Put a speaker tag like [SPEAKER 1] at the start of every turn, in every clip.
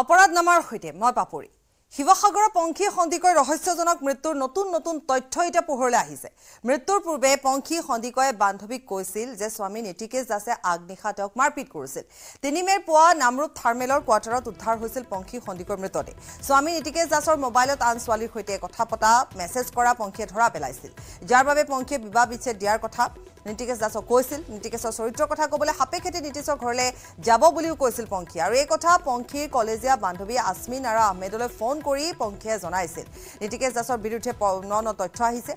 [SPEAKER 1] অপৰাধ নামাৰ হইতে মই পাপৰি শিবসাগৰ পংখী সন্দিকৈ ৰহস্যজনক মৃত্যুৰ নতুন নতুন তথ্য এটা পোহৰলৈ আহিছে মৃত্যুৰ পূৰ্বে পংখী সন্দিকয়ে বান্ধৱীক কৈছিল যে স্বামী নেটিকেশ দাসে আগনিশা তেওঁক মাৰপিট কৰিছিল তিন মে পুয়া নামৰূপ থাৰ্মেলৰ কোয়াৰ্টাৰত উদ্ধাৰ হয়েছিল পংখী সন্দিকৰ মৃতদেহ স্বামী নেটিকেশ দাসৰ মোবাইলত আন ছোৱালীৰ সৈতে কথা পতা মেছেজ কৰা পংখীয়ে ধৰা পেলাইছিল যাৰ বাবে পংখীয়ে বিবাহ বিচ্ছেদ দিয়াৰ কথা নীতিকেশ দাসক কৈছিল নীতিকেশৰ চৰিত্ৰৰ কথা ক'বলৈ সাপে খেতি নীতিশৰ ঘৰলৈ যাব বুলিও কৈছিল পংখী আৰু এই কথা পংখীৰ কলেজীয়া বান্ধৱী আছমিন আৰু আহমেদলৈ ফোন কৰি পংখীয়ে জনাইছিল নীতিকেশ দাসৰ বিৰুদ্ধে ন ন তথ্য আহিছে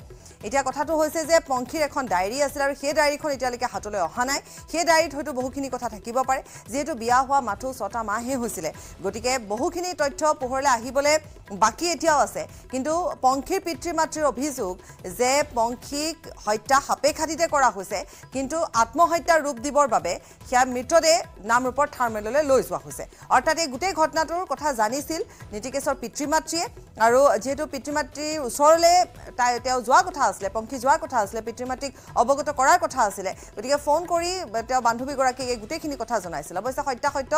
[SPEAKER 1] এতিয়া কথাটো হৈছে যে পংখীৰ এখন ডায়েৰী আছিল আৰু সেই ডায়েৰীখন এতিয়ালৈকে হাতলৈ অহা নাই সেই ডায়েৰীত হয়তো বহুখিনি কথা থাকিব পাৰে যিহেতু বিয়া হোৱা মাথো ছটা মাহে হৈছিলে গতিকে বহুখিনি তথ্য পোহৰলৈ আহিবলৈ বাকী এতিয়াও আছে কিন্তু পংখীৰ পিতৃ মাতৃৰ অভিযোগ যে পংখীক হত্যা সাপে খাতিতে কৰা হৈছে কিন্তু আত্মহত্যাৰ ৰূপ দিবৰ বাবে সেয়া মৃতদেহ নাম ৰূপৰ থাৰ্মেললৈ লৈ যোৱা হৈছে অৰ্থাৎ এই গোটেই ঘটনাটোৰ কথা জানিছিল নীতিকেশৰ পিতৃ মাতৃয়ে আৰু যিহেতু পিতৃ মাতৃৰ ওচৰলৈ তাই তেওঁ যোৱা কথা আছিলে পংখী যোৱাৰ কথা আছিলে পিতৃ মাতৃক অৱগত কৰাৰ কথা আছিলে গতিকে ফোন কৰি তেওঁ বান্ধৱীগৰাকীক এই গোটেইখিনি কথা জনাইছিল অৱশ্যে সত্যাসত্য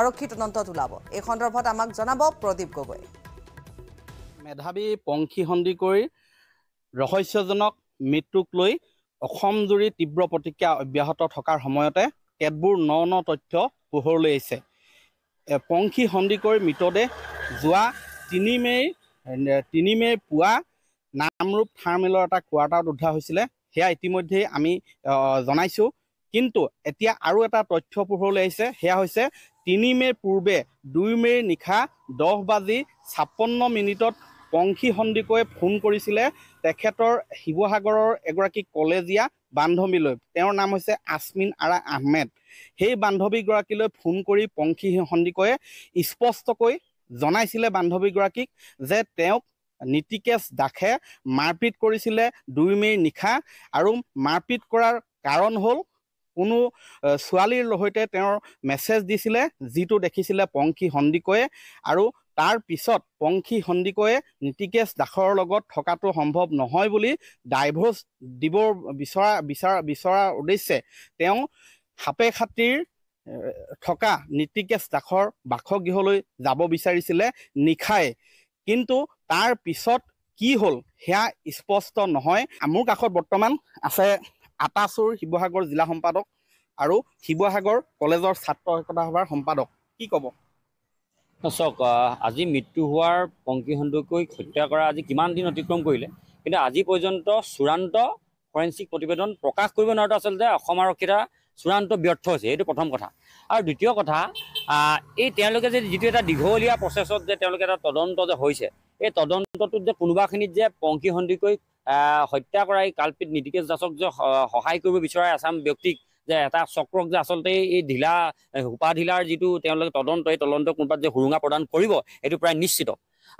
[SPEAKER 1] আৰক্ষী তদন্তত ওলাব এই সন্দৰ্ভত আমাক জনাব প্ৰদীপ গগৈ
[SPEAKER 2] মেধাৱী পংখী সন্দিকৈ ৰহস্যজনক মৃত্যুক লৈ অসমজুৰি তীব্ৰ প্ৰতিক্ৰিয়া অব্যাহত থকাৰ সময়তে কেতবোৰ ন ন তথ্য পোহৰলৈ আহিছে পংখী সন্দিকৈৰ মৃতদেহ যোৱা তিনি মে' তিনি মে' পুৱা নামৰূপ থাৰ্মেলৰ এটা কোৱাৰ্টাৰত উদ্ধাৰ হৈছিলে সেয়া ইতিমধ্যেই আমি জনাইছোঁ কিন্তু এতিয়া আৰু এটা তথ্য পোহৰলৈ আহিছে সেয়া হৈছে তিনি মে'ৰ পূৰ্বে দুই মে'ৰ নিশা দহ বাজি ছাপন্ন মিনিটত পংখী সন্দিকৈ ফোন কৰিছিলে তেখেতৰ শিৱসাগৰৰ এগৰাকী কলেজীয়া বান্ধৱীলৈ তেওঁৰ নাম হৈছে আছমিন আৰা আহমেদ সেই বান্ধৱীগৰাকীলৈ ফোন কৰি পংখী সন্দিকৈয়ে স্পষ্টকৈ জনাইছিলে বান্ধৱীগৰাকীক যে তেওঁক নীতিকেশ দাসে মাৰপিট কৰিছিলে দুই মে'ৰ নিশা আৰু মাৰপিট কৰাৰ কাৰণ হ'ল কোনো ছোৱালীৰ সৈতে তেওঁৰ মেছেজ দিছিলে যিটো দেখিছিলে পংখী সন্দিকৈয়ে আৰু তাৰ পিছত পংখী সন্দিকৈয়ে নীতিকেশ দাসৰ লগত থকাটো সম্ভৱ নহয় বুলি ডাইভৰ্চ দিব বিচৰা বিচৰা বিচৰাৰ উদ্দেশ্যে তেওঁ সাপে খাতিৰ থকা নীতিকেশ দাসৰ বাসগৃহলৈ যাব বিচাৰিছিলে নিশাই কিন্তু তাৰ পিছত কি হ'ল সেয়া স্পষ্ট নহয় মোৰ কাষত বৰ্তমান আছে আটাচুৰ শিৱসাগৰ জিলা সম্পাদক আৰু শিৱসাগৰ কলেজৰ ছাত্ৰ একতা সভাৰ সম্পাদক কি ক'ব
[SPEAKER 3] চক আজি মৃত্যু হোৱাৰ পংকী সন্দুকৈ হত্যা কৰা আজি কিমান দিন অতিক্ৰম কৰিলে কিন্তু আজি পৰ্যন্ত চূড়ান্ত ফৰেঞ্চিক প্ৰতিবেদন প্ৰকাশ কৰিব নোৱাৰাটো আচলতে অসম আৰক্ষীৰা চূড়ান্ত ব্যৰ্থ হৈছে এইটো প্ৰথম কথা আৰু দ্বিতীয় কথা এই তেওঁলোকে যে যিটো এটা দীঘলীয়া প্ৰচেছত যে তেওঁলোকে এটা তদন্ত যে হৈছে এই তদন্তটোত যে কোনোবাখিনিত যে পংকী সন্দিকৈ হত্যা কৰা এই কাল্পিত নীতিকেশ দাসক যে সহায় কৰিব বিচৰা এচাম ব্যক্তিক যে এটা চক্ৰক যে আচলতে এই ঢিলা সোপা ঢিলাৰ যিটো তেওঁলোকে তদন্ত এই তদন্ত কোনোবাত যে সুৰুঙা প্ৰদান কৰিব এইটো প্ৰায় নিশ্চিত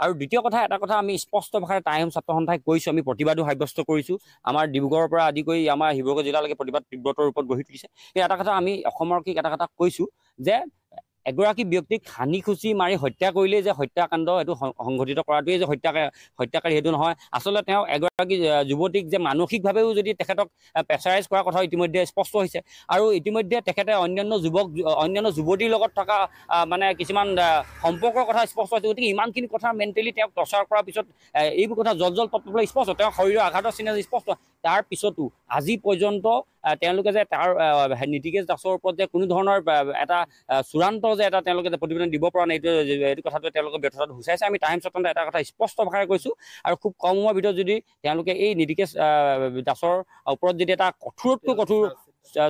[SPEAKER 3] আৰু দ্বিতীয় কথা এটা কথা আমি স্পষ্ট ভাষাৰে টাইম ছাত্ৰ সন্থাই কৈছোঁ আমি প্ৰতিবাদো সাব্যস্ত কৰিছোঁ আমাৰ ডিব্ৰুগড়ৰ পৰা আদি কৰি আমাৰ শিৱসাগৰ জিলালৈকে প্ৰতিবাদ তীব্ৰতৰ ৰূপত গঢ়ি তুলিছে এই এটা কথা আমি অসমৰ কি এটা কথা কৈছোঁ যে এগৰাকী ব্যক্তিক হানি খুচি মাৰি হত্যা কৰিলেই যে হত্যাকাণ্ড এইটো সংঘটিত কৰাটোৱেই যে হত্যাকাৰী হত্যাকাৰী সেইটো নহয় আচলতে তেওঁ এগৰাকী যুৱতীক যে মানসিকভাৱেও যদি তেখেতক প্ৰেচাৰাইজ কৰাৰ কথাও ইতিমধ্যে স্পষ্ট হৈছে আৰু ইতিমধ্যে তেখেতে অন্যান্য যুৱক অন্যান্য যুৱতীৰ লগত থকা মানে কিছুমান সম্পৰ্কৰ কথা স্পষ্ট হৈছে গতিকে ইমানখিনি কথা মেণ্টেলি তেওঁক প্ৰচাৰ কৰাৰ পিছত এইবোৰ কথা জল জল পাবলৈ স্পষ্ট তেওঁৰ শৰীৰৰ আঘাতৰ চিনে স্পষ্ট তাৰ পিছতো আজি পৰ্যন্ত তেওঁলোকে যে তাৰ নীতিকেশ দাসৰ ওপৰত যে কোনো ধৰণৰ এটা চূড়ান্ত যে এটা যে প্ৰতিবেদন দিব পৰা নাই এইটো এইটো কথাটো তেওঁলোকে ব্যৰ্থতাত ঘুচাইছে আমি টাইমছ অত্যন্ত এটা কথা স্পষ্ট স্পষ্টভাৱে কৈছো আৰু খুব কম সময়ৰ ভিতৰত যদি তেওঁলোকে এই নীতিকেশ দাসৰ ওপৰত যদি এটা কঠোৰতকৈ কঠোৰ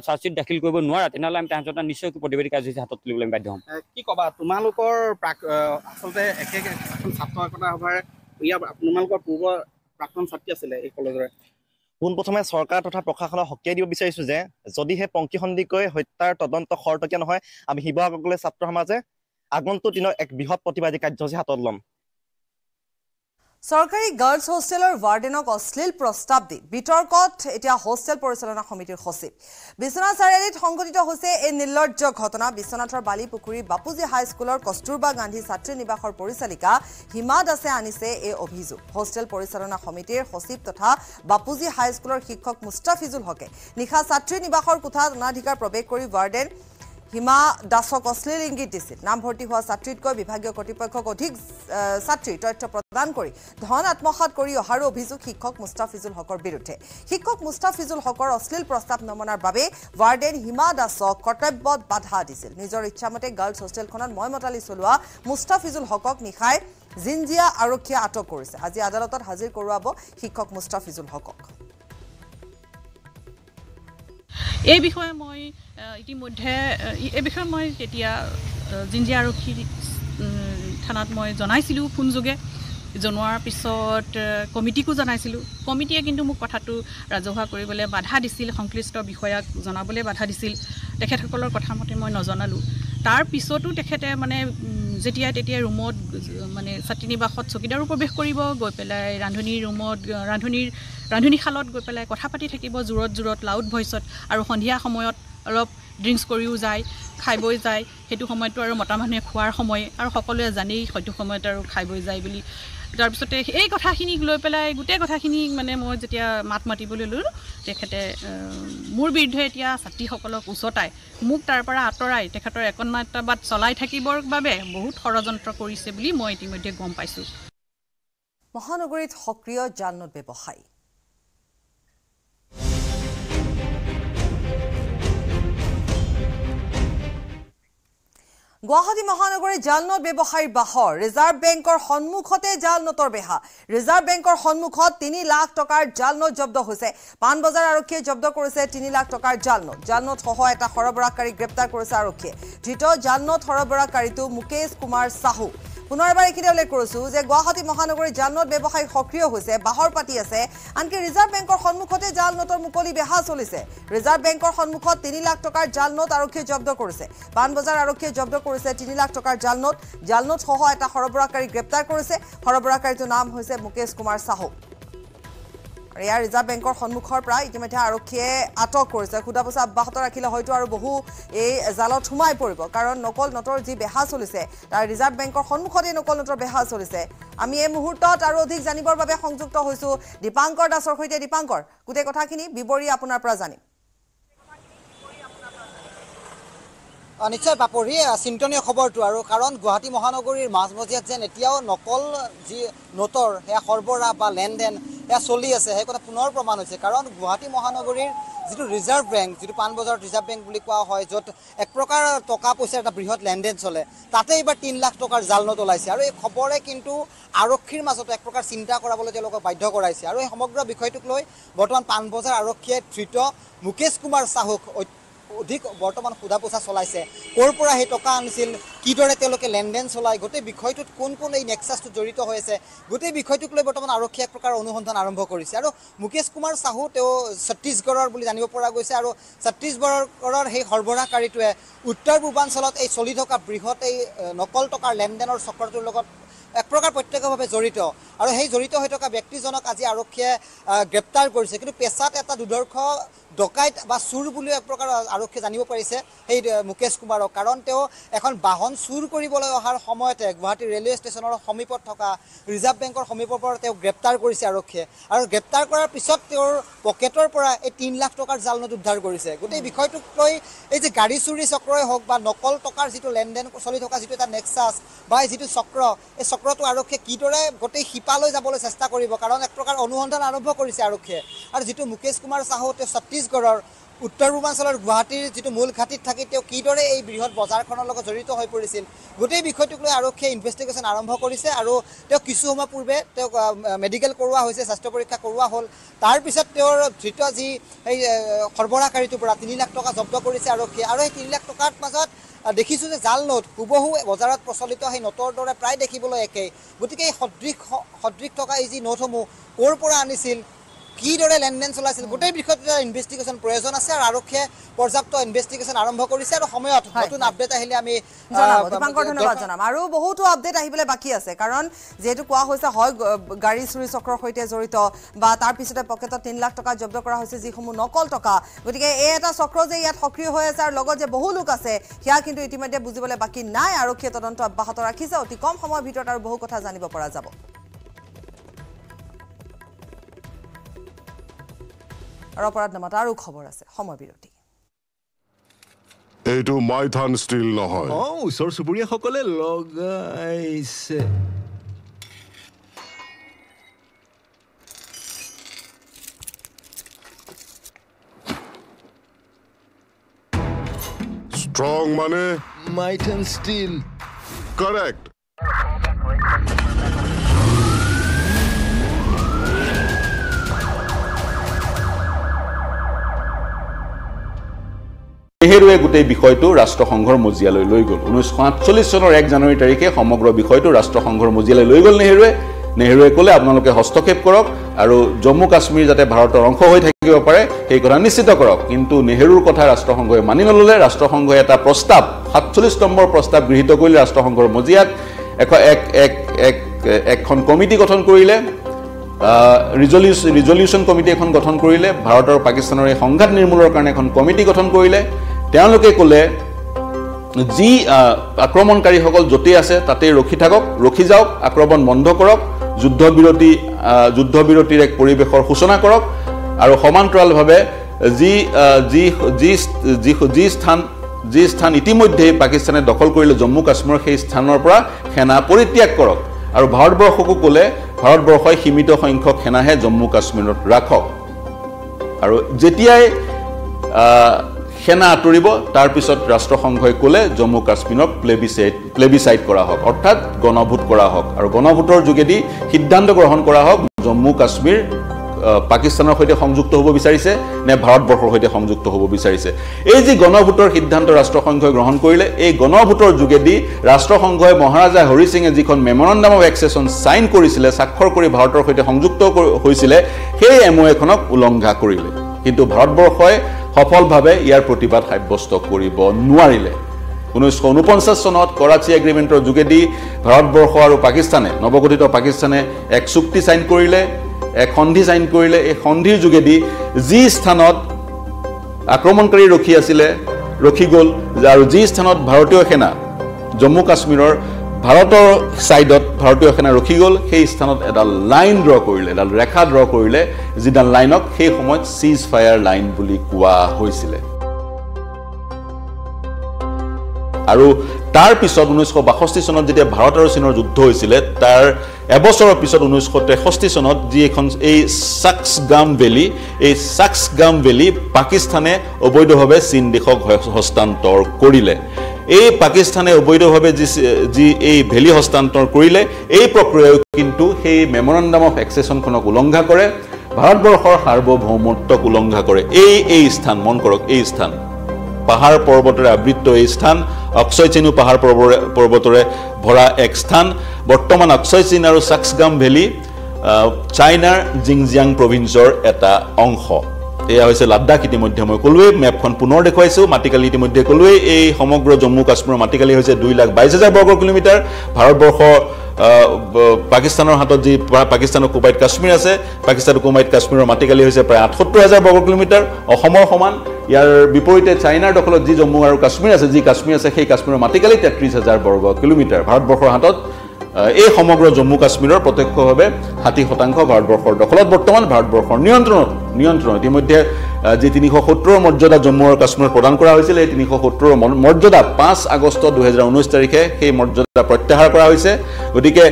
[SPEAKER 3] চাৰ্জশ্বীট দাখিল কৰিব নোৱাৰা তেনেহ'লে আমি তাহাঁতৰ নিশ্চয়কৈ প্ৰতিবাদী কাৰ্যসূচী হাতত তুলিবলৈ আমি বাধ্য হ'ম
[SPEAKER 2] কি ক'বা তোমালোকৰ প্ৰাক আচলতে একে ছাত্ৰ একতা সভাৰ ইয়াৰ তোমালোকৰ পূৰ্বৰ প্ৰাক্তন ছাত্ৰী আছিলে এই কলেজৰে
[SPEAKER 3] পোনপ্ৰথমে চৰকাৰ
[SPEAKER 4] তথা প্ৰশাসনক সকীয়াই দিব বিচাৰিছো যে যদিহে পংকী সন্দিকৈ হত্যাৰ তদন্ত খৰতকীয়া নহয় আমি শিৱসাগৰলৈ ছাত্ৰ সমাজে আগন্তুক দিনৰ এক বৃহৎ প্ৰতিবাদী কাৰ্যসূচী হাতত ল'ম
[SPEAKER 1] চৰকাৰী গাৰ্লছ হোষ্টেলৰ ৱাৰ্ডেনক অশ্লীল প্ৰস্তাৱ দি বিতৰ্কত এতিয়া হোষ্টেল পৰিচালনা সমিতিৰ সচিব বিশ্বনাথ চাৰিআলিত সংঘটিত হৈছে এই নিৰ্লজ্জ ঘটনা বিশ্বনাথৰ বালিপুখুৰীৰ বাপুজী হাইস্কুলৰ কস্তুৰবা গান্ধী ছাত্ৰীনিবাসৰ পৰিচালিকা হিমা দাসে আনিছে এই অভিযোগ হোষ্টেল পৰিচালনা সমিতিৰ সচিব তথা বাপুজী হাইস্কুলৰ শিক্ষক মুস্তাফিজুল হকে নিশা ছাত্ৰীনিবাসৰ কোঠাত অনাধিকাৰ প্ৰৱেশ কৰি ৱাৰ্ডেন হিমা দাসক অশ্লীল ইংগিত দিছিল নামভৰ্তি হোৱা ছাত্ৰীতকৈ বিভাগীয় কৰ্তৃপক্ষক অধিক ছাত্ৰী তথ্য প্ৰদান কৰি ধন আত্মসাত কৰি অহাৰো অভিযোগ শিক্ষক মুস্তাফিজুল হকৰ বিৰুদ্ধে শিক্ষক মুস্তাফিজুল হকৰ অশ্লীল প্ৰস্তাৱ নমনাৰ বাবে ৱাৰ্ডেন হিমা দাসক কৰ্তব্যত বাধা দিছিল নিজৰ ইচ্ছামতে গাৰ্লছ হোষ্টেলখনত মই মতালি চলোৱা মুস্তাফিজুল হকক নিশাই জিনজিয়া আৰক্ষীয়ে আটক কৰিছে আজি আদালতত হাজিৰ কৰোৱাব শিক্ষক মুস্তাফিজুল হকক এই বিষয়ে মই ইতিমধ্যে এই বিষয়ে মই তেতিয়া জিঞ্জীয়া আৰক্ষী থানাত মই জনাইছিলোঁ ফোনযোগে জনোৱাৰ পিছত কমিটিকো জনাইছিলোঁ কমিটিয়ে কিন্তু মোক কথাটো ৰাজহুৱা কৰিবলৈ বাধা দিছিল সংশ্লিষ্ট বিষয়াক জনাবলৈ বাধা দিছিল তেখেতসকলৰ কথামতে মই নজনালোঁ তাৰ পিছতো তেখেতে মানে যেতিয়া তেতিয়া ৰুমত মানে নিবাসত চকীদাৰো প্ৰৱেশ কৰিব গৈ পেলাই ৰান্ধনীৰ ৰুমত ৰান্ধনীৰ ৰান্ধনীশালত গৈ পেলাই কথা পাতি থাকিব জোৰত জোৰত লাউড ভইচত আৰু সন্ধিয়া সময়ত অলপ ড্ৰিংকছ কৰিও যায় খাই বৈ যায় সেইটো সময়তো আৰু মতা মানুহে খোৱাৰ সময় আৰু সকলোৱে জানেই সেইটো সময়ত আৰু খাই বৈ যায় বুলি তাৰপিছতে এই কথাখিনিক লৈ পেলাই গোটেই কথাখিনিক মানে মই যেতিয়া মাত মাতিবলৈ ল'লোঁ তেখেতে মোৰ বিৰুদ্ধে এতিয়া ছাত্ৰীসকলক উচতাই মোক তাৰ পৰা আঁতৰাই তেখেতৰ একন্যতাবাদ চলাই থাকিবৰ বাবে বহুত ষড়যন্ত্ৰ কৰিছে বুলি মই ইতিমধ্যে গম পাইছোঁ মহানগৰীত সক্ৰিয় যান ব্যৱসায়ী গুৱাহাটী মহানগৰীৰ জাল নোট ব্যৱসায়ীৰ বাহৰ ৰিজাৰ্ভ বেংকৰ সন্মুখতে জাল নোটৰ বেহা ৰিজাৰ্ভ বেংকৰ সন্মুখত তিনি লাখ টকাৰ জাল নোট জব্দ হৈছে পাণবজাৰ আৰক্ষীয়ে জব্দ কৰিছে তিনি লাখ টকাৰ জাল নোট জাল নোটসহ এটা সৰবৰাহকাৰী গ্ৰেপ্তাৰ কৰিছে আৰক্ষীয়ে ধৃত জাল নোট সৰবৰাহকাৰীটো মুকেশ কুমাৰ চাহু পুনৰবাৰ এইখিনি উল্লেখ কৰিছোঁ যে গুৱাহাটী মহানগৰীত যান নট ব্যৱসায় সক্ৰিয় হৈছে বাহৰ পাতি আছে আনকি ৰিজাৰ্ভ বেংকৰ সন্মুখতে জাল নোটৰ মুকলি বেহা চলিছে ৰিজাৰ্ভ বেংকৰ সন্মুখত তিনি লাখ টকাৰ জাল নোট আৰক্ষীয়ে জব্দ কৰিছে পাণ বজাৰ আৰক্ষীয়ে জব্দ কৰিছে তিনি লাখ টকাৰ জাল নোট জাল নোটসহ এটা সৰবৰাহকাৰী গ্ৰেপ্তাৰ কৰিছে সৰবৰাহকাৰীটোৰ নাম হৈছে মুকেশ কুমাৰ চাহু ইয়াৰ ৰিজাৰ্ভ বেংকৰ সন্মুখৰ পৰা ইতিমধ্যে আৰক্ষীয়ে আটক কৰিছে সোধা পোছা অব্যাহত ৰাখিলে হয়তো আৰু বহু এই জালত সোমাই পৰিব কাৰণ নকল নোটৰ যি বেহা চলিছে তাৰ ৰিজাৰ্ভ বেংকৰ সন্মুখতেই নকল নোটৰ বেহা চলিছে আমি এই মুহূৰ্তত আৰু অধিক জানিবৰ বাবে সংযুক্ত হৈছোঁ দীপাংকৰ দাসৰ সৈতে দীপাংকৰ গোটেই কথাখিনি বিৱৰি আপোনাৰ পৰা জানিম নিশ্চয়
[SPEAKER 5] বাপৰিয়ে চিন্তনীয় খবৰটো আৰু কাৰণ গুৱাহাটী মহানগৰীৰ মাজমজিয়াত যেন এতিয়াও নকল যি নোটৰ সেয়া সৰবৰাহ বা লেনদেন সেয়া চলি আছে সেই কথা পুনৰ প্ৰমাণ হৈছে কাৰণ গুৱাহাটী মহানগৰীৰ যিটো ৰিজাৰ্ভ বেংক যিটো পাণবজাৰত ৰিজাৰ্ভ বেংক বুলি কোৱা হয় য'ত এক প্ৰকাৰ টকা পইচাৰ এটা বৃহৎ লেনদেন চলে তাতে এইবাৰ তিনি লাখ টকাৰ জাল নোট ওলাইছে আৰু এই খবৰে কিন্তু আৰক্ষীৰ মাজত এক প্ৰকাৰ চিন্তা কৰাবলৈ তেওঁলোকক বাধ্য কৰাইছে আৰু এই সমগ্ৰ বিষয়টোক লৈ বৰ্তমান পাণবজাৰ আৰক্ষীয়ে ধৃত মুকেশ কুমাৰ চাহুক অধিক বৰ্তমান সোধা পোছা চলাইছে ক'ৰ পৰা সেই টকা আনিছিল কিদৰে তেওঁলোকে লেনদেন চলায় গোটেই বিষয়টোত কোন কোন এই নেক্সাছটো জড়িত হৈ আছে গোটেই বিষয়টোক লৈ বৰ্তমান আৰক্ষী এক প্ৰকাৰৰ অনুসন্ধান আৰম্ভ কৰিছে আৰু মুকেশ কুমাৰ চাহু তেওঁ ছত্তীশগড়ৰ বুলি জানিব পৰা গৈছে আৰু ছত্তীশগড়ৰ সেই সৰবৰাহকাৰীটোৱে উত্তৰ পূৰ্বাঞ্চলত এই চলি থকা বৃহৎ এই নকল টকাৰ লেনদেনৰ চক্ৰটোৰ লগত এক প্ৰকাৰ প্ৰত্যক্ষভাৱে জড়িত আৰু সেই জড়িত হৈ থকা ব্যক্তিজনক আজি আৰক্ষীয়ে গ্ৰেপ্তাৰ কৰিছে কিন্তু পেচাত এটা দুদৰ্শ ডকাইত বা চুৰ বুলিও এক প্ৰকাৰ আৰক্ষীয়ে জানিব পাৰিছে সেই মুকেশ কুমাৰক কাৰণ তেওঁ এখন বাহন চুৰ কৰিবলৈ অহাৰ সময়তে গুৱাহাটী ৰেলৱে ষ্টেচনৰ সমীপত থকা ৰিজাৰ্ভ বেংকৰ সমীপৰ পৰা তেওঁক গ্ৰেপ্তাৰ কৰিছে আৰক্ষীয়ে আৰু গ্ৰেপ্তাৰ কৰাৰ পিছত তেওঁৰ পকেটৰ পৰা এই তিনি লাখ টকাৰ জাল নোট উদ্ধাৰ কৰিছে গোটেই বিষয়টোক লৈ এই যে গাড়ী চুৰি চক্ৰই হওক বা নকল টকাৰ যিটো লেনদেন চলি থকা যিটো এটা নেক্সাছ বা এই যিটো চক্ৰ এই চক্ৰটো আৰক্ষীয়ে কিদৰে গোটেই শিপালৈ যাবলৈ চেষ্টা কৰিব কাৰণ এক প্ৰকাৰ অনুসন্ধান আৰম্ভ কৰিছে আৰক্ষীয়ে আৰু যিটো মুকেশ কুমাৰ চাহু তেওঁ ছত্তীশ ছত্তিশগড়ৰ উত্তৰ পূৰ্বাঞ্চলৰ গুৱাহাটীৰ যিটো মূল ঘাটিত থাকি তেওঁ কিদৰে এই বৃহৎ বজাৰখনৰ লগত জড়িত হৈ পৰিছিল গোটেই বিষয়টোক লৈ আৰক্ষীয়ে ইনভেষ্টিগেশ্যন আৰম্ভ কৰিছে আৰু তেওঁ কিছু সময় পূৰ্বে তেওঁক মেডিকেল কৰোৱা হৈছে স্বাস্থ্য পৰীক্ষা কৰোৱা হ'ল তাৰপিছত তেওঁৰ ধৃত যি সেই সৰবৰাহকাৰীটোৰ পৰা তিনি লাখ টকা জব্দ কৰিছে আৰক্ষীয়ে আৰু সেই তিনি লাখ টকাৰ মাজত দেখিছোঁ যে জাল নোট হুবহু বজাৰত প্ৰচলিত সেই নোটৰ দৰে প্ৰায় দেখিবলৈ একেই গতিকে এই সদৃশ সদৃশ থকা এই যি নোটসমূহ ক'ৰ পৰা আনিছিল কিদৰে লেনদেন চলাইছিল গোটেই বিষয়টোতে ইনভেষ্টিগেশ্যন প্ৰয়োজন আছে আৰু আৰক্ষীয়ে পৰ্যাপ্ত ইনভেষ্টিগেশ্যন আৰম্ভ কৰিছে আৰু সময়ত নতুন আপডেট আহিলে
[SPEAKER 1] আমি দীপাংকৰ ধন্যবাদ জনাম আৰু বহুতো আপডেট আহিবলৈ বাকী আছে কাৰণ যিহেতু কোৱা হৈছে হয় গাড়ী চুৰি চক্ৰৰ সৈতে জড়িত বা তাৰ পিছতে পকেটত তিনি লাখ টকা জব্দ কৰা হৈছে যিসমূহ নকল টকা গতিকে এই এটা চক্ৰ যে ইয়াত সক্ৰিয় হৈ আছে আৰু লগত যে বহু লোক আছে সেয়া কিন্তু ইতিমধ্যে বুজিবলৈ বাকী নাই আৰক্ষীয়ে তদন্ত অব্যাহত ৰাখিছে অতি কম সময়ৰ ভিতৰত আৰু বহু কথা জানিব পৰা যাব আৰু অপৰাধনামাত আৰু খবৰ আছে সময় বিৰতি
[SPEAKER 5] এইটো মাইথান ষ্টীল নহয়
[SPEAKER 6] অ ওচৰ সকলে লগাইছে
[SPEAKER 4] স্ট্রং মানে মাইট অ্যান্ড স্টিল কারেক্ট
[SPEAKER 6] নেহেৰুৱে গোটেই বিষয়টো ৰাষ্ট্ৰসংঘৰ মজিয়ালৈ লৈ গ'ল ঊনৈছশ আঠচল্লিছ চনৰ এক জানুৱাৰী তাৰিখে সমগ্ৰ বিষয়টো ৰাষ্ট্ৰসংঘৰ মজিয়ালৈ লৈ গ'ল নেহেৰুৱে নেহেৰুৱে ক'লে আপোনালোকে হস্তক্ষেপ কৰক আৰু জম্মু কাশ্মীৰ যাতে ভাৰতৰ অংশ হৈ থাকিব পাৰে সেই কথা নিশ্চিত কৰক কিন্তু নেহেৰুৰ কথা ৰাষ্ট্ৰসংঘই মানি নল'লে ৰাষ্ট্ৰসংঘই এটা প্ৰস্তাৱ সাতচল্লিছ নম্বৰ প্ৰস্তাৱ গৃহীত কৰিলে ৰাষ্ট্ৰসংঘৰ মজিয়াত এখ এক এক এক এখন কমিটি গঠন কৰিলে ৰিজলিউচন কমিটি এখন গঠন কৰিলে ভাৰত আৰু পাকিস্তানৰ এই সংঘাত নিৰ্মূলৰ কাৰণে এখন কমিটি গঠন কৰিলে তেওঁলোকে ক'লে যি আক্ৰমণকাৰীসকল য'তেই আছে তাতেই ৰখি থাকক ৰখি যাওক আক্ৰমণ বন্ধ কৰক যুদ্ধ বিৰতি যুদ্ধ বিৰতিৰ এক পৰিৱেশৰ সূচনা কৰক আৰু সমান্তৰালভাৱে যি যি যি যি যি স্থান যি স্থান ইতিমধ্যেই পাকিস্তানে দখল কৰিলে জম্মু কাশ্মীৰৰ সেই স্থানৰ পৰা সেনা পৰিত্যাগ কৰক আৰু ভাৰতবৰ্ষকো ক'লে ভাৰতবৰ্ষই সীমিত সংখ্যক সেনাহে জম্মু কাশ্মীৰত ৰাখক আৰু যেতিয়াই সেনা আঁতৰিব তাৰপিছত ৰাষ্ট্ৰসংঘই ক'লে জম্মু কাশ্মীৰক প্লেবিচাইট প্লেবিচাইট কৰা হওক অৰ্থাৎ গণভোট কৰা হওক আৰু গণভোটৰ যোগেদি সিদ্ধান্ত গ্ৰহণ কৰা হওক জম্মু কাশ্মীৰ পাকিস্তানৰ সৈতে সংযুক্ত হ'ব বিচাৰিছে নে ভাৰতবৰ্ষৰ সৈতে সংযুক্ত হ'ব বিচাৰিছে এই যি গণভোটৰ সিদ্ধান্ত ৰাষ্ট্ৰসংঘই গ্ৰহণ কৰিলে এই গণভোটৰ যোগেদি ৰাষ্ট্ৰসংঘই মহাৰাজা হৰি সিঙে যিখন মেমৰেণ্ডাম অফ এক্সেশ্যন চাইন কৰিছিলে স্বাক্ষৰ কৰি ভাৰতৰ সৈতে সংযুক্ত হৈছিলে সেই এম অ' এখনক উলংঘা কৰিলে কিন্তু ভাৰতবৰ্ষই সফলভাৱে ইয়াৰ প্ৰতিবাদ সাব্যস্ত কৰিব নোৱাৰিলে ঊনৈছশ ঊনপঞ্চাছ চনত কৰাচী এগ্ৰিমেণ্টৰ যোগেদি ভাৰতবৰ্ষ আৰু পাকিস্তানে নৱগঠিত পাকিস্তানে এক চুক্তি চাইন কৰিলে এক সন্ধি চাইন কৰিলে এই সন্ধিৰ যোগেদি যি স্থানত আক্ৰমণকাৰী ৰখি আছিলে ৰখি গ'ল আৰু যি স্থানত ভাৰতীয় সেনা জম্মু কাশ্মীৰৰ ভাৰতৰ ছাইডত ভাৰতীয় সেনা ৰখি গ'ল সেই স্থানত এডাল লাইন ড্ৰ কৰিলে এডাল ৰেখা ড্ৰ কৰিলে যিডাল লাইনক সেই সময়ত চিজ ফায়াৰ লাইন বুলি কোৱা হৈছিলে আৰু তাৰ পিছত ঊনৈছশ বাষষ্ঠি চনত যেতিয়া ভাৰত আৰু চীনৰ যুদ্ধ হৈছিলে তাৰ এবছৰৰ পিছত ঊনৈছশ তেষষ্ঠি চনত যি এখন এই চাক্স গাম ভেলি এই চাক্স গাম ভেলি পাকিস্তানে অবৈধভাৱে চীন দেশক হস্তান্তৰ কৰিলে এই পাকিস্তানে অবৈধভাৱে যি যি এই ভেলি হস্তান্তৰ কৰিলে এই প্ৰক্ৰিয়াও কিন্তু সেই মেমৰেণ্ডাম অফ এক্সেশ্যনখনক উলংঘা কৰে ভাৰতবৰ্ষৰ সাৰ্বভৌমত্বক উলংঘা কৰে এই এই স্থান মন কৰক এই স্থান পাহাৰ পৰ্বতৰে আবৃত্ত এই স্থান অক্ষয় চেনু পাহাৰ পৰ্বৰে পৰ্বতৰে ভৰা এক স্থান বৰ্তমান অক্ষয় চীন আৰু চাক্সগাম ভেলী চাইনাৰ জিংজিয়াং প্ৰভিঞ্চৰ এটা অংশ এয়া হৈছে লাডাখ ইতিমধ্যে মই ক'লোৱেই মেপখন পুনৰ দেখুৱাইছোঁ মাটিকালি ইতিমধ্যে ক'লোৱেই এই সমগ্ৰ জম্মু কাশ্মীৰৰ মাটিকালি হৈছে দুই লাখ বাইছ হাজাৰ বৰ্গ কিলোমিটাৰ ভাৰতবৰ্ষ পাকিস্তানৰ হাতত যি পাকিস্তানৰ কুমাইট কাশ্মীৰ আছে পাকিস্তানৰ কুমাইট কাশ্মীৰৰ মাটিকালি হৈছে প্ৰায় আঠসত্তৰ হাজাৰ বৰ্গ কিলোমিটাৰ অসমৰ সমান ইয়াৰ বিপৰীতে চাইনাৰ দখলত যি জম্মু আৰু কাশ্মীৰ আছে যি কাশ্মীৰ আছে সেই কাশ্মীৰৰ মাটিকালি তেত্ৰিছ হাজাৰ বৰ্গ কিলোমিটাৰ ভাৰতবৰ্ষৰ হাতত এই সমগ্ৰ জম্মু কাশ্মীৰৰ প্ৰত্যক্ষভাৱে ষাঠি শতাংশ ভাৰতবৰ্ষৰ দখলত বৰ্তমান ভাৰতবৰ্ষৰ নিয়ন্ত্ৰণত নিয়ন্ত্ৰণ ইতিমধ্যে যি তিনিশ সত্তৰ মৰ্যাদা জম্মু আৰু কাশ্মীৰত প্ৰদান কৰা হৈছিল এই তিনিশ সত্তৰ মৰ্যাদা পাঁচ আগষ্ট দুহেজাৰ ঊনৈছ তাৰিখে সেই মৰ্যাদা প্ৰত্যাহাৰ কৰা হৈছে গতিকে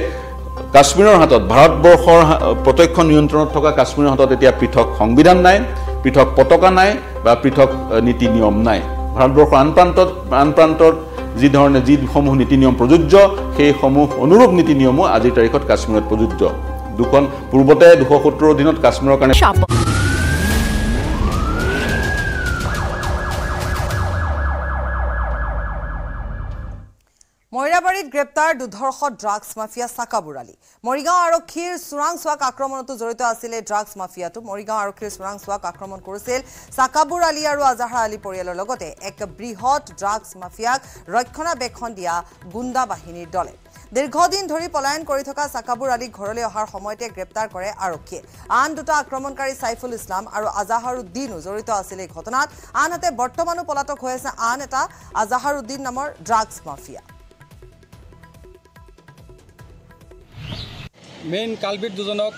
[SPEAKER 6] কাশ্মীৰৰ হাতত ভাৰতবৰ্ষৰ প্ৰত্যক্ষ নিয়ন্ত্ৰণত থকা কাশ্মীৰৰ হাতত এতিয়া পৃথক সংবিধান নাই পৃথক পতাকা নাই বা পৃথক নীতি নিয়ম নাই ভাৰতবৰ্ষৰ আন প্ৰান্তত আন প্ৰান্তৰ যিধৰণে যিসমূহ নীতি নিয়ম প্ৰযোজ্য সেইসমূহ অনুৰূপ নীতি নিয়মো আজিৰ তাৰিখত কাশ্মীৰত প্ৰযোজ্য দুখন পূৰ্বতে দুশ সত্তৰ অধীনত কাশ্মীৰৰ কাৰণে
[SPEAKER 1] ঠাইত গ্ৰেপ্তাৰ দুধৰ্ষ ড্ৰাগছ মাফিয়া সাকা বুৰালী মৰিগাঁও আৰক্ষীৰ চোৰাংচোৱাক আক্ৰমণতো জড়িত আছিলে ড্ৰাগছ মাফিয়াটো মৰিগাঁও আৰক্ষীৰ চোৰাংচোৱাক আক্ৰমণ কৰিছিল সাকা বুৰালী আৰু আজাহাৰ আলী পৰিয়ালৰ লগতে এক বৃহৎ ড্ৰাগছ মাফিয়াক ৰক্ষণাবেক্ষণ দিয়া গুণ্ডা বাহিনীৰ দলে দীৰ্ঘদিন ধৰি পলায়ন কৰি থকা চাকাবুৰ আলীক ঘৰলৈ অহাৰ সময়তে গ্ৰেপ্তাৰ কৰে আৰক্ষীয়ে আন দুটা আক্ৰমণকাৰী ছাইফুল ইছলাম আৰু আজাহাৰুদ্দিনো জড়িত আছিল এই ঘটনাত আনহাতে বৰ্তমানো পলাতক হৈ আছে আন এটা আজাহাৰুদ্দিন নামৰ ড্ৰাগছ মাফিয়া
[SPEAKER 2] মেইন কালবিট দুজনক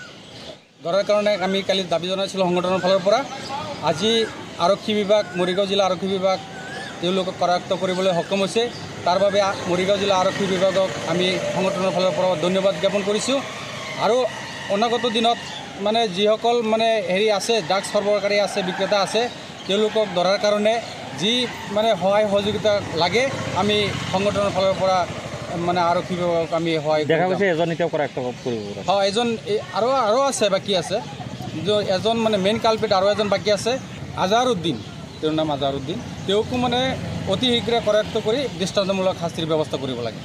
[SPEAKER 2] ধরার কারণে আমি কালি দাবি জানাইছিল সংগঠনের ফলের আজি আরক্ষী বিভাগ মরিগাঁও জেলা আরক্ষী বিভাগ করাক্ত করবলে সক্ষম হয়েছে তার বাবে মরিগাঁও জেলা আরক্ষী বিভাগক আমি সংগঠনের ফলের ধন্যবাদ জ্ঞাপন করেছো আর অনাগত দিনত মানে যখন মানে হেৰি আছে ড্ৰাগস সৰবৰাহকাৰী আছে বিক্ৰেতা আছে তেওঁলোকক ধৰাৰ কাৰণে যি মানে সহায় সহযোগিতা লাগে আমি সংগঠনেৰ ফলেৰ মানে আৰক্ষী বিভাগক আমি সহায় দেখা গৈছে
[SPEAKER 3] এজন এতিয়াও কৰা একটক কৰিব
[SPEAKER 2] হয় এজন আৰু আৰু আছে বাকী আছে এজন মানে মেইন কালপেট আৰু এজন বাকী আছে আজাৰুদ্দিন তেওঁৰ নাম আজাৰুদ্দিন তেওঁকো মানে অতি শীঘ্ৰে কৰায়ত্ব কৰি দৃষ্টান্তমূলক শাস্তিৰ ব্যৱস্থা কৰিব লাগে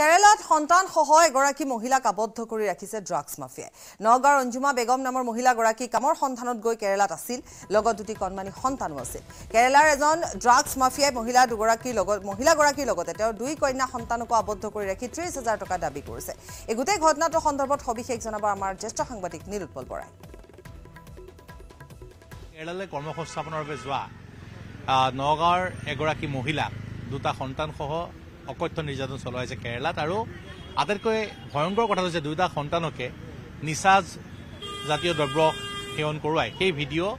[SPEAKER 1] কেৰালাত সন্তানসহ এগৰাকী মহিলাক আবদ্ধ কৰি ৰাখিছে ড্ৰাগছ মাফিয়াই নগাঁৱৰ অঞ্জুমা বেগম নামৰ মহিলাগৰাকী কামৰ সন্ধানত গৈ কেৰালাত আছিল লগত দুটি কণমানী সন্তানো আছিল কেৰালাৰ এজন ড্ৰাগছ মাফিয়াই মহিলা দুগৰাকীৰ লগত মহিলাগৰাকীৰ লগতে তেওঁৰ দুই কন্যা সন্তানকো আবদ্ধ কৰি ৰাখি ত্ৰিছ হাজাৰ টকা দাবী কৰিছে এই গোটেই ঘটনাটো সন্দৰ্ভত সবিশেষ জনাব আমাৰ জ্যেষ্ঠ সাংবাদিক নীলোৎপল বৰাই
[SPEAKER 7] কেৰালালৈ কৰ্মসংস্থাপনৰ বাবে যোৱা নগাঁৱৰ এগৰাকী মহিলাক দুটা সন্তানসহ অকথ্য নিৰ্যাতন চলাইছে কেৰেলাত আৰু আটাইতকৈ ভয়ংকৰ কথা হৈছে দুয়োটা সন্তানকে নিচাজ জাতীয় দ্ৰব্য সেৱন কৰোৱাই সেই ভিডিঅ'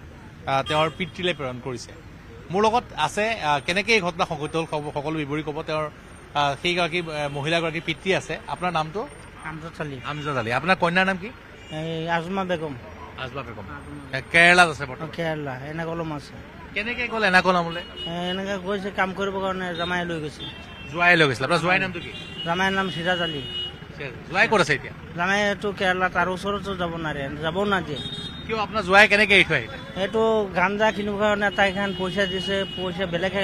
[SPEAKER 7] তেওঁৰ পিতৃলৈ প্ৰেৰণ কৰিছে মোৰ লগত আছে কেনেকৈ এই ঘটনা সংঘটিত হ'ল সকলো বিৱৰি ক'ব তেওঁৰ সেইগৰাকী মহিলাগৰাকীৰ পিতৃ আছে আপোনাৰ নামটো আমজদ আলী
[SPEAKER 4] আপোনাৰ কন্যাৰ নাম কি আজমা বেগম আজমা বেগম কেৰেলাত আছে বৰ্তমান কেৰালা কেনেকৈ গ'ল এনেকুৱা এনেকৈ গৈছে কাম কৰিবৰ কাৰণে জমাই লৈ গৈছে যোৱাই লৈ গৈছিলে যোৱাই নামটো কি জামাই নাম চিজাজ আলি যোৱাই ক'ত আছে এতিয়া জামাইটো কেৰালা তাৰ ওচৰতো যাব নোৱাৰে যাব নাযায় কিয় আপোনাৰ যোৱাই কেনেকৈ এৰি থৈ আহিলে সেইটো গাঞ্জা কিনিবৰ কাৰণে তাইখন পইচা দিছে পইচা বেলেগে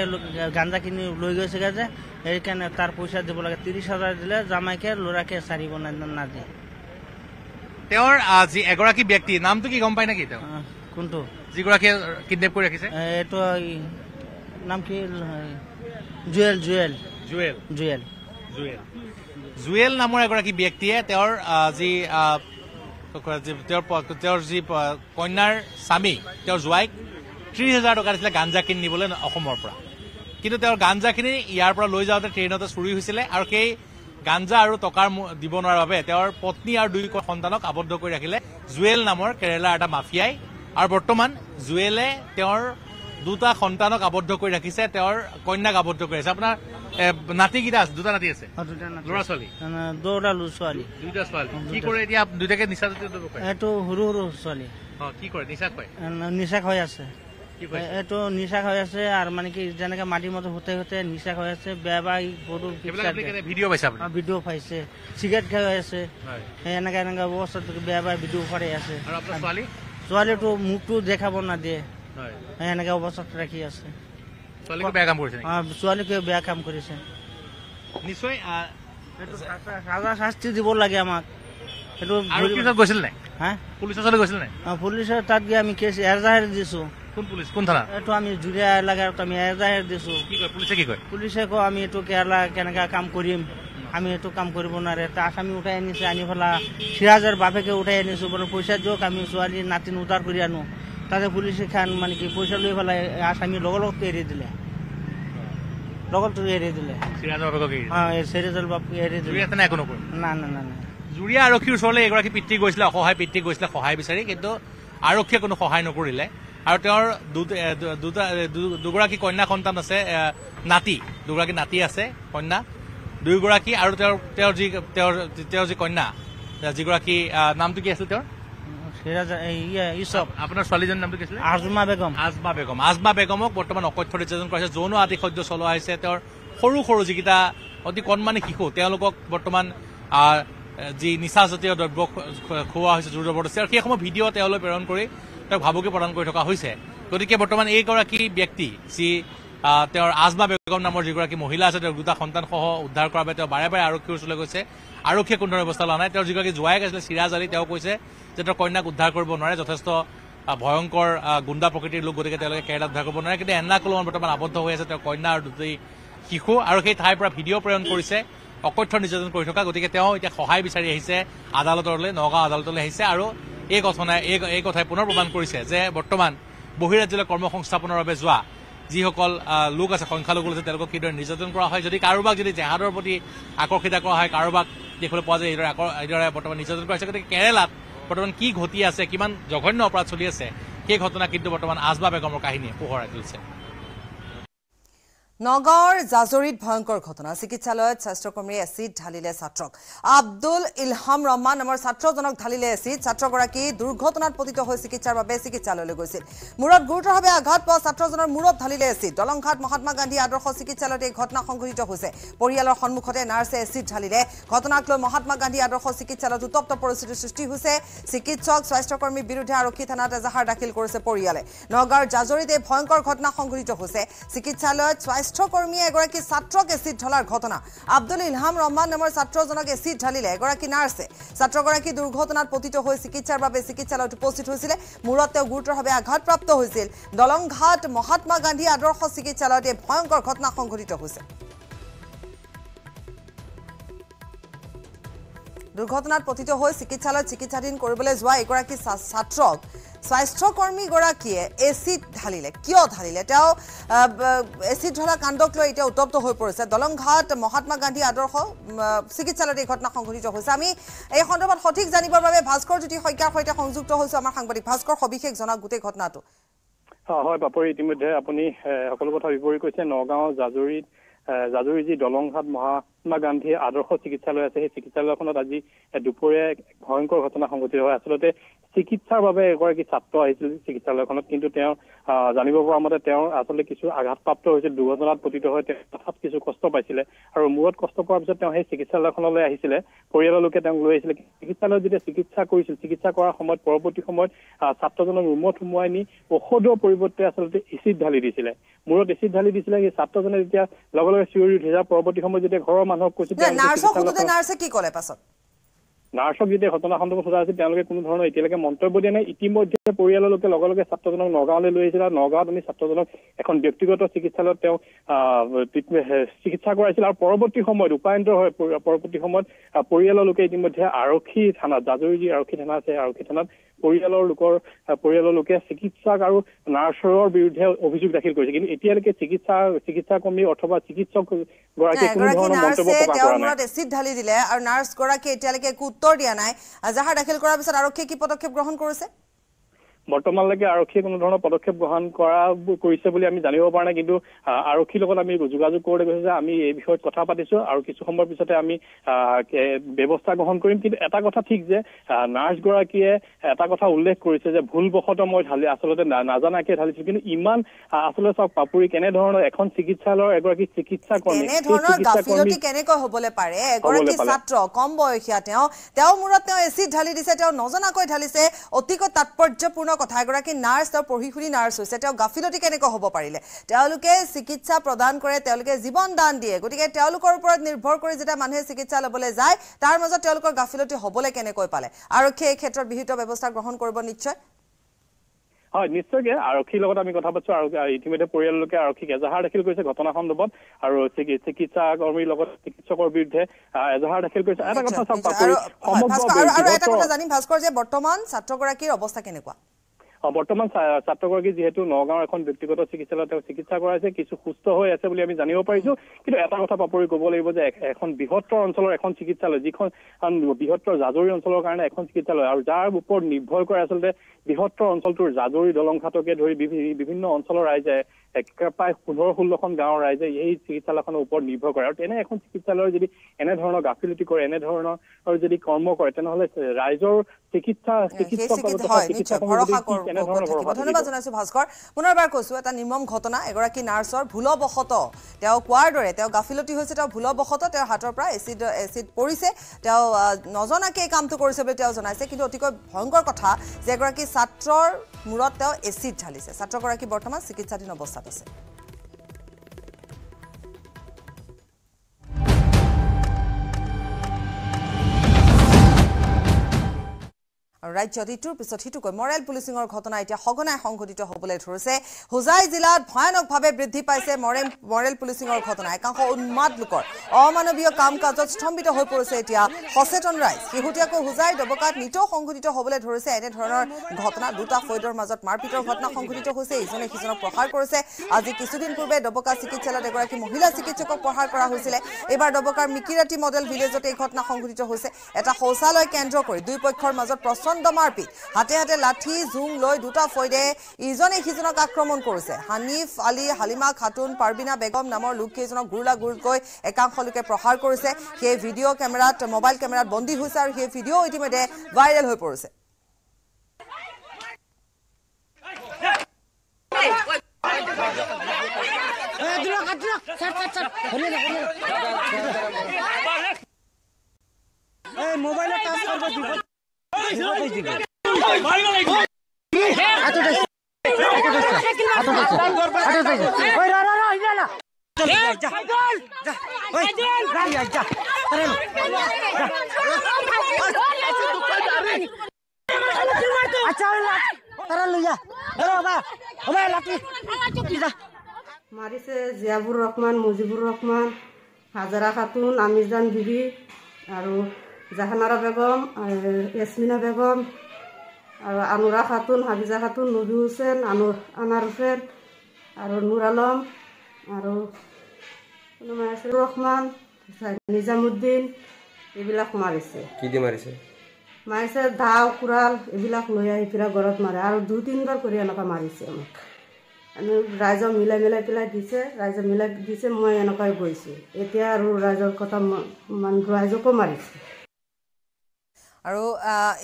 [SPEAKER 4] গাঞ্জা কিনি লৈ গৈছেগে যে সেইকাৰণে তাৰ পইচা দিব লাগে ত্ৰিছ হাজাৰ দিলে জামাইকে ল'ৰাকে চাৰিব নাযায় তেওঁৰ যি এগৰাকী ব্যক্তি নামটো কি গম পায় নেকি তেওঁ কোনটো যিগৰাকীয়ে
[SPEAKER 7] কিডনেপ কৰি ৰাখিছে এইটো নাম কি Jewel Jewel Jewel Jewel Jewel নামৰ এগৰাকী ব্যক্তিয়ে তেওঁৰ যি তেওঁৰ তেওঁৰ যি কন্যাৰ স্বামী তেওঁৰ জোৱাইক ত্ৰিশ হাজাৰ টকা দিছিলে গাঞ্জা কিনি নিবলৈ অসমৰ পৰা কিন্তু তেওঁৰ গাঞ্জাখিনি ইয়াৰ পৰা লৈ যাওঁতে ট্ৰেইনতে চুৰি হৈছিলে আৰু সেই গাঞ্জা আৰু টকাৰ দিব নোৱাৰাৰ বাবে তেওঁৰ পত্নী আৰু দুই সন্তানক আবদ্ধ কৰি ৰাখিলে জুৱেল নামৰ কেৰেলাৰ এটা মাফিয়াই আৰু বৰ্তমান জুৱেলে তেওঁৰ দুটা সন্তানক আবদ্ধ কৰি ৰাখিছে তেওঁৰ কন্যাক আবদ্ধ কৰি আছে আপোনাৰ নাতি কেইটা আছে দুটা নাতি আছে কি কৰে এতিয়া
[SPEAKER 4] দুটাকে নিচা এইটো নিচা হৈ আছে আৰু মানে কি যেনেকে পাইছে চিগাৰেট খাই আছে এনেকে এনেকে বেয়া বা বিডিঅ' ছোৱালীটো মুখটো দেখাব নাদিয়ে হয় এনেকে অবস্থাত ৰাখি আছে ছোৱালীকে বেয়া কাম কৰিছে ৰাজা শাস্তি দিব লাগে আমাক আনি ফেলা চিৰাজৰ বাপেকে উঠাই আনিছো বোলে পইচা যাওক আমি ছোৱালী নাতিন উদাৰ কৰি আনো তাতে পুলিশে খান মানে কি পয়সা লই ফেলাই আসামি লগলগ এড়িয়ে দিলে লগত দিলে
[SPEAKER 7] কিন্তু আৰক্ষীয়ে কোনো সহায় নকৰিলে আৰু তেওঁৰ দুগৰাকী কন্যা সন্তান আছে নাতি দুগৰাকী নাতি আছে কন্যা দুয়োগৰাকী আৰু তেওঁৰ যি তেওঁৰ যি কন্যা যিগৰাকী নামটো কি আছিল তেওঁৰ আজমা বেগমক বৰ্তমান অকথ্য নিৰ্যাতন কৰিছে যৌন আতিশয্য চলোৱা হৈছে তেওঁৰ সৰু সৰু যিকেইটা অতি কণমানি শিশু তেওঁলোকক বৰ্তমান যি নিচাজাতীয় দ্ৰব্য খুওৱা হৈছে জোৰ জবৰদস্তি আৰু সেইসমূহ ভিডিঅ' তেওঁলৈ প্ৰেৰণ কৰি তেওঁক ভাবুকি প্ৰদান কৰি থকা হৈছে গতিকে বৰ্তমান এইগৰাকী ব্যক্তি যি তেওঁৰ আজমা বেগম নামৰ যিগৰাকী মহিলা আছে তেওঁৰ দুটা সন্তানসহ উদ্ধাৰ কৰাৰ বাবে তেওঁ বাৰে বাৰে আৰক্ষীৰ ওচৰলৈ গৈছে আৰক্ষীয়ে কোনো ধৰণৰ ব্যৱস্থা লোৱা নাই তেওঁৰ যিগৰাকী জোৱায়েক আছিলে চিৰাজ আলী তেওঁ কৈছে যে তেওঁ কন্যাক উদ্ধাৰ কৰিব নোৱাৰে যথেষ্ট ভয়ংকৰ গুণ্ডা প্ৰকৃতিৰ লোক গতিকে তেওঁলোকে কেৰেলাত উদ্ধাৰ কৰিব নোৱাৰে কিন্তু এনাকুলমত বৰ্তমান আবদ্ধ হৈ আছে তেওঁৰ কন্যা আৰু দুটি শিশু আৰু সেই ঠাইৰ পৰা ভিডিঅ' প্ৰেৰণ কৰিছে অকথ্য নিৰ্যাতন কৰি থকা গতিকে তেওঁ এতিয়া সহায় বিচাৰি আহিছে আদালতলৈ নগাঁও আদালতলৈ আহিছে আৰু এই কথনাই এই কথাই পুনৰ প্ৰমাণ কৰিছে যে বৰ্তমান বহিৰাজ্যলৈ কৰ্মসংস্থাপনৰ বাবে যোৱা যিসকল লোক আছে সংখ্যালঘু আছে তেওঁলোকক কিদৰে নিৰ্যাতন কৰা হয় যদি কাৰোবাক যদি জেহাদৰ প্ৰতি আকৰ্ষিত কৰা হয় কাৰোবাক দেখিবলৈ পোৱা যায় এইদৰে এইদৰে বৰ্তমান নিৰ্যাতন কৰা হৈছে গতিকে কেৰেলাত বৰ্তমান কি ঘটি আছে কিমান জঘন্য অপৰাধ চলি আছে সেই ঘটনা কিন্তু বৰ্তমান আজবা বেগমৰ কাহিনীয়ে পোহৰাই তুলিছে
[SPEAKER 1] নগাঁৱৰ জাজৰিত ভয়ংকৰ ঘটনা চিকিৎসালয়ত স্বাস্থ্যকৰ্মীয়ে এচিড ঢালিলে ছাত্ৰক আব্দুল ইলহাম ৰহমান নামৰ ছাত্ৰজনক ঢালিলে এচিড ছাত্ৰগৰাকী দুৰ্ঘটনাত পতিত হৈ চিকিৎসাৰ বাবে চিকিৎসালয়লৈ গৈছিল মূৰত গুৰুতৰভাৱে আঘাত পোৱা ছাত্ৰজনৰ মূৰত ঢালিলে এচিড দলংঘাট মহাত্মা গান্ধী আদৰ্শ চিকিৎসালয়ত এই ঘটনা সংঘটিত হৈছে পৰিয়ালৰ সন্মুখতে নাৰ্ছে এচিড ঢালিলে ঘটনাক লৈ মহাত্মা গান্ধী আদৰ্শ চিকিৎসালয়ত উত্তপ্ত পৰিস্থিতিৰ সৃষ্টি হৈছে চিকিৎসক স্বাস্থ্যকৰ্মীৰ বিৰুদ্ধে আৰক্ষী থানাত এজাহাৰ দাখিল কৰিছে পৰিয়ালে নগাঁৱৰ জাজৰিত এই ভয়ংকৰ ঘটনা সংঘটিত হৈছে চিকিৎসালয়ত স্বাস্থ্যকৰ্মী এগৰাকী ছাত্ৰক এসিড ঢালাৰ ঘটনা আব্দুল ইলহাম ৰহমান নামৰ ছাত্ৰজনক এসিড ঢালিলে এগৰাকী নাৰ্সে ছাত্ৰগৰাকী দুৰ্ঘটনাত পতিত হৈ চিকিৎসাৰ বাবে চিকিৎসালয়ত উপস্থিত হৈছিল মূৰত তেওঁ গুৰুতৰভাৱে আঘাত প্ৰাপ্ত হৈছিল দলংঘাট মহাত্মা গান্ধী আদৰ্শ চিকিৎসালয়ত এই ভয়ংকৰ ঘটনা সংঘটিত হৈছে দুৰ্ঘটনাত পতিত হৈ চিকিৎসালয়ত চিকিৎসাধীন কৰিবলৈ যোৱা এগৰাকী ছাত্ৰক স্বাস্থ্যকৰ্মীগৰাকীয়ে এচিড ঢালিলে কিয় ঢালিলে তেওঁ এচিড ঢলা কাণ্ডক লৈ এতিয়া উত্তপ্ত হৈ পৰিছে দলংঘাট মহাত্মা গান্ধী আদৰ্শ চিকিৎসালয়ত এই ঘটনা সংঘটিত হৈছে আমি এই সন্দৰ্ভত সঠিক জানিবৰ বাবে ভাস্কৰ জ্যোতি শইকীয়াৰ সৈতে সংযুক্ত হৈছো আমাৰ সাংবাদিক ভাস্কৰ সবিশেষ জনাওক গোটেই ঘটনাটো
[SPEAKER 8] হয় হয় পাপৰি ইতিমধ্যে আপুনি সকলো কথা বিপৰীত কৈছে নগাঁও জাজৰীত জাজৰী যি দলংঘাট মহা মহাত্মা গান্ধীৰ আদৰ্শ চিকিৎসালয় আছে সেই চিকিৎসালয়খনত আজি দুপৰীয়া ভয়ংকৰ ঘটনা সংঘটিত হয় আচলতে চিকিৎসাৰ বাবে এগৰাকী ছাত্ৰ আহিছিল চিকিৎসালয়খনত কিন্তু তেওঁ জানিব পৰা মতে তেওঁ আচলতে কিছু আঘাতপ্ৰাপ্ত হৈছিল দুৰ্ঘটনাত পতিত হয় তেওঁ তথাপ কিছু কষ্ট পাইছিলে আৰু মূৰত কষ্ট পোৱাৰ পিছত তেওঁ সেই চিকিৎসালয়খনলৈ আহিছিলে পৰিয়ালৰ লোকে তেওঁক লৈ আহিছিলে চিকিৎসালয়ত যেতিয়া চিকিৎসা কৰিছিল চিকিৎসা কৰাৰ সময়ত পৰৱৰ্তী সময়ত ছাত্ৰজনক ৰুমত সোমোৱাই নি ঔষধৰ পৰিৱৰ্তে আচলতে এচিড ঢালি দিছিলে মূৰত এচিড ঢালি দিছিলে সেই ছাত্ৰজনে যেতিয়া লগে লগে চিঞৰি উঠিছে পৰৱৰ্তী সময়ত যেতিয়া ঘৰৰ মানুহক কৈছো নাৰ্ছক যদি ঘটনা সন্দৰ্ভত সোধা হৈছিল তেওঁলোকে কোনো ধৰণৰ এতিয়ালৈকে মন্তব্য দিয়া নাই ইতিমধ্যে পৰিয়ালৰ লোকে লগে লগে ছাত্ৰজনক নগাঁৱলৈ লৈ আহিছিল আৰু নগাঁৱত আমি ছাত্ৰজনক এখন ব্যক্তিগত চিকিৎসালয়ত তেওঁ চিকিৎসা কৰাইছিল আৰু পৰৱৰ্তী সময়ত ৰূপায়ন্তৰ হয় পৰৱৰ্তী সময়ত পৰিয়ালৰ লোকে ইতিমধ্যে আৰক্ষী থানাত জাজৰি যি আৰক্ষী থানা আছে আৰক্ষী থানাত পৰিয়ালৰ লোকৰ পৰিয়ালৰ লোকে চিকিৎসক আৰু নাৰ্ছৰ বিৰুদ্ধে অভিযোগ দাখিল কৰিছে কিন্তু এতিয়ালৈকে চিকিৎসা চিকিৎসা কৰ্মী অথবা চিকিৎসক গৰাকীয়ে কোনো
[SPEAKER 1] উত্তৰ দিয়া নাই জাহাৰ দাখিল কৰাৰ পিছত আৰক্ষীয়ে কি পদক্ষেপ গ্ৰহণ কৰিছে
[SPEAKER 8] বৰ্তমানলৈকে আৰক্ষীয়ে কোনো ধৰণৰ পদক্ষেপ গ্ৰহণ কৰা কৰিছে বুলি আমি জানিব পৰা নাই কিন্তু আৰক্ষীৰ লগত আমি যোগাযোগ কৰিবলৈ কৈছোঁ যে আমি এই বিষয়ত কথা পাতিছোঁ আৰু কিছু সময়ৰ পিছতে আমি ব্যৱস্থা গ্ৰহণ কৰিম কিন্তু এটা কথা ঠিক যে নাৰ্ছগৰাকীয়ে এটা কথা উল্লেখ কৰিছে যে ভুলবশতঃ মই ঢালি আচলতে নাজানাকৈ ঢালিছিলোঁ কিন্তু ইমান আচলতে চাওক পাপৰি কেনেধৰণৰ এখন চিকিৎসালয়ৰ এগৰাকী চিকিৎসা কৰ্মী
[SPEAKER 1] কেনেকৈ হবলৈ পাৰে এগৰাকী ছাত্ৰ কম বয়সীয়া তেওঁ তেওঁৰ মূৰত তেওঁ এচিড ঢালি দিছে তেওঁ নজনাকৈ ঢালিছে অতিকৈ তাৎপৰ্যপূৰ্ণ জনৰ কথা এগৰাকী নাৰ্ছ তেওঁ পঢ়ি শুনি নাৰ্ছ হৈছে তেওঁ গাফিলতি কেনেকৈ হ'ব পাৰিলে তেওঁলোকে চিকিৎসা প্ৰদান কৰে তেওঁলোকে জীৱন দান দিয়ে গতিকে তেওঁলোকৰ ওপৰত নিৰ্ভৰ কৰি যেতিয়া মানুহে চিকিৎসা ল'বলৈ যায় তাৰ মাজত তেওঁলোকৰ গাফিলতি হ'বলৈ কেনেকৈ পালে আৰক্ষীয়ে এই ক্ষেত্ৰত বিহিত ব্যৱস্থা গ্ৰহণ কৰিব নিশ্চয়
[SPEAKER 8] হয় নিশ্চয়কৈ আৰক্ষীৰ লগত আমি কথা পাতিছোঁ আৰু ইতিমধ্যে পৰিয়াললৈকে আৰক্ষীক এজাহাৰ দাখিল কৰিছে ঘটনা সন্দৰ্ভত আৰু চিকিৎসা কৰ্মীৰ লগত চিকিৎসকৰ বিৰুদ্ধে এজাহাৰ দাখিল কৰিছে এটা কথা চাওক বাকী
[SPEAKER 1] সমগ্ৰ জানিম ভাস্কৰ যে বৰ্তমান ছাত্ৰগৰাকীৰ অৱস্থা কেনেকুৱা
[SPEAKER 8] বৰ্তমান ছাত্ৰগৰাকী যিহেতু নগাঁৱৰ এখন ব্যক্তিগত চিকিৎসালয়ত তেওঁ চিকিৎসা কৰাইছে কিছু সুস্থ হৈ আছে বুলি আমি জানিব পাৰিছো কিন্তু এটা কথা পাপৰি ক'ব লাগিব যে এখন বৃহত্তৰ অঞ্চলৰ এখন চিকিৎসালয় যিখন বৃহত্তৰ জাজৰি অঞ্চলৰ কাৰণে এখন চিকিৎসালয় আৰু যাৰ ওপৰত নিৰ্ভৰ কৰে আচলতে বৃহত্তৰ অঞ্চলটোৰ জাজৰি দলং ঘাটকে ধৰি বিভিন্ন অঞ্চলৰ ৰাইজে প্ৰায় পোন্ধৰ ষোল্লখন গাঁৱৰ ৰাইজে এই চিকিৎসালয়খনৰ ওপৰত নিৰ্ভৰ কৰে আৰু তেনে এখন চিকিৎসালয় যদি এনেধৰণৰ গাফিলতি কৰে এনেধৰণৰ যদি কৰ্ম কৰে তেনেহলে ৰাইজৰ ছাত্ৰৰ
[SPEAKER 1] মূৰত তেওঁ এচিড ঢালিছে ছাত্ৰগৰাকী বৰ্তমান চিকিৎসাধীন অৱস্থা です。ৰাজ্যত ইটোৰ পিছত সিটোকৈ মৰেল পুলিচিঙৰ ঘটনা এতিয়া সঘনাই সংঘটিত হ'বলৈ ধৰিছে হোজাই জিলাত ভয়ানকভাৱে বৃদ্ধি পাইছে মৰেল মৰেল পুলিচিঙৰ ঘটনা একাংশ উন্মাদ লোকৰ অমানৱীয় কাম কাজত স্তম্ভিত হৈ পৰিছে এতিয়া সচেতন ৰাইজ শেহতীয়াকৈ হোজাই ডবকাত নিতৌ সংঘটিত হ'বলৈ ধৰিছে এনেধৰণৰ ঘটনা দুটা ফৈদৰ মাজত মাৰপিটৰ ঘটনা সংঘটিত হৈছে ইজনে সিজনক প্ৰসাৰ কৰিছে আজি কিছুদিন পূৰ্বে ডবকা চিকিৎসালয়ত এগৰাকী মহিলা চিকিৎসকক প্ৰসাৰ কৰা হৈছিলে এইবাৰ ডবকাৰ মিকিৰাটি মডেল ভিলেজত এই ঘটনা সংঘটিত হৈছে এটা শৌচালয় কেন্দ্ৰ কৰি দুয়োপক্ষৰ মাজত প্ৰশ্ন প্ৰচণ্ড মাৰপিট হাতে হাতে লাঠি জোং লৈ দুটা ফৈদে ইজনে সিজনক আক্ৰমণ কৰিছে হানিফ আলী হালিমা খাতুন পাৰ্বিনা বেগম নামৰ লোককেইজনক গুৰলা গুৰকৈ একাংশ লোকে প্ৰহাৰ কৰিছে সেই ভিডিঅ' কেমেৰাত মোবাইল কেমেৰাত বন্দী হৈছে আৰু সেই ভিডিঅ' ইতিমধ্যে ভাইৰেল হৈ পৰিছে
[SPEAKER 4] মোবাইলত
[SPEAKER 3] মাৰিছে
[SPEAKER 1] জিয়াবুৰ ৰহমান মুজিবুৰ ৰহমান হাজাৰা খাতুন আমিজান বিবি আৰু জাহানাৰা বেগম য়াচমিনা বেগম আৰু আনুৰা খাতুন হাবিজা খাতুন নবী হুছেন আনু আনাৰ হুছেন আৰু নুৰ আলম আৰু কোনোবাই আছে ৰহমান নিজামুদ্দিন এইবিলাক মাৰিছে কি দি মাৰিছে মাৰিছে ধাও কুৰাল এইবিলাক লৈ আহি পেলাই ঘৰত মাৰে আৰু দুই তিনিবাৰ কৰি এনেকুৱা মাৰিছে আমাক আমি ৰাইজক মিলাই মিলাই পেলাই দিছে ৰাইজক মিলাই দিছে মই এনেকুৱাই গৈছোঁ এতিয়া আৰু ৰাইজৰ কথা মানে ৰাইজকো মাৰিছে আৰু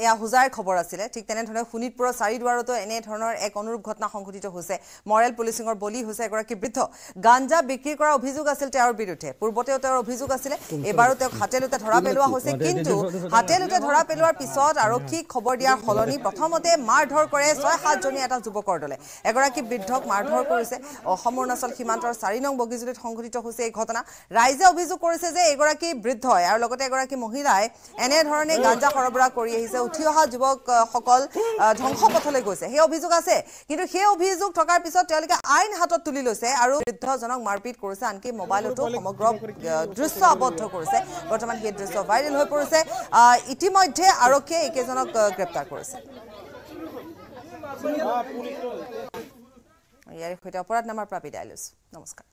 [SPEAKER 1] এয়া হোজাৰ খবৰ আছিলে ঠিক তেনেধৰণে শোণিতপুৰৰ চাৰিদুৱাৰতো এনেধৰণৰ এক অনুৰূপ ঘটনা সংঘটিত হৈছে মৰেল পুলিচিঙৰ বলি হৈছে এগৰাকী বৃদ্ধ গাঞ্জা বিক্ৰী কৰা অভিযোগ আছিল তেওঁৰ বিৰুদ্ধে পূৰ্বতেও তেওঁৰ অভিযোগ আছিলে এইবাৰো তেওঁক হাতেলোতে ধৰা পেলোৱা হৈছে কিন্তু হাতেলোতে ধৰা পেলোৱাৰ পিছত আৰক্ষীক খবৰ দিয়াৰ সলনি প্ৰথমতে মাৰ ধৰ কৰে ছয় সাতজনী এটা যুৱকৰ দলে এগৰাকী বৃদ্ধক মাৰ ধৰ কৰিছে অসম অৰুণাচল সীমান্তৰ চাৰি নং বগীজুলিত সংঘটিত হৈছে এই ঘটনা ৰাইজে অভিযোগ কৰিছে যে এগৰাকী বৃদ্ধই আৰু লগতে এগৰাকী মহিলাই এনেধৰণে গাঞ্জা পৰা কৰি আহিছে উঠি অহা যুৱকসকল ধ্বংস পথলৈ গৈছে সেই অভিযোগ আছে কিন্তু সেই অভিযোগ থকাৰ পিছত তেওঁলোকে আইন হাতত তুলি লৈছে আৰু বৃদ্ধজনক মাৰপিট কৰিছে আনকি মোবাইলতো সমগ্ৰ দৃশ্য আবদ্ধ কৰিছে বৰ্তমান সেই দৃশ্য ভাইৰেল হৈ পৰিছে ইতিমধ্যে আৰক্ষীয়ে এইকেইজনক গ্ৰেপ্তাৰ কৰিছে ইয়াৰ সৈতে অপৰাধ নামাৰ পৰা বিদায় লৈছোঁ নমস্কাৰ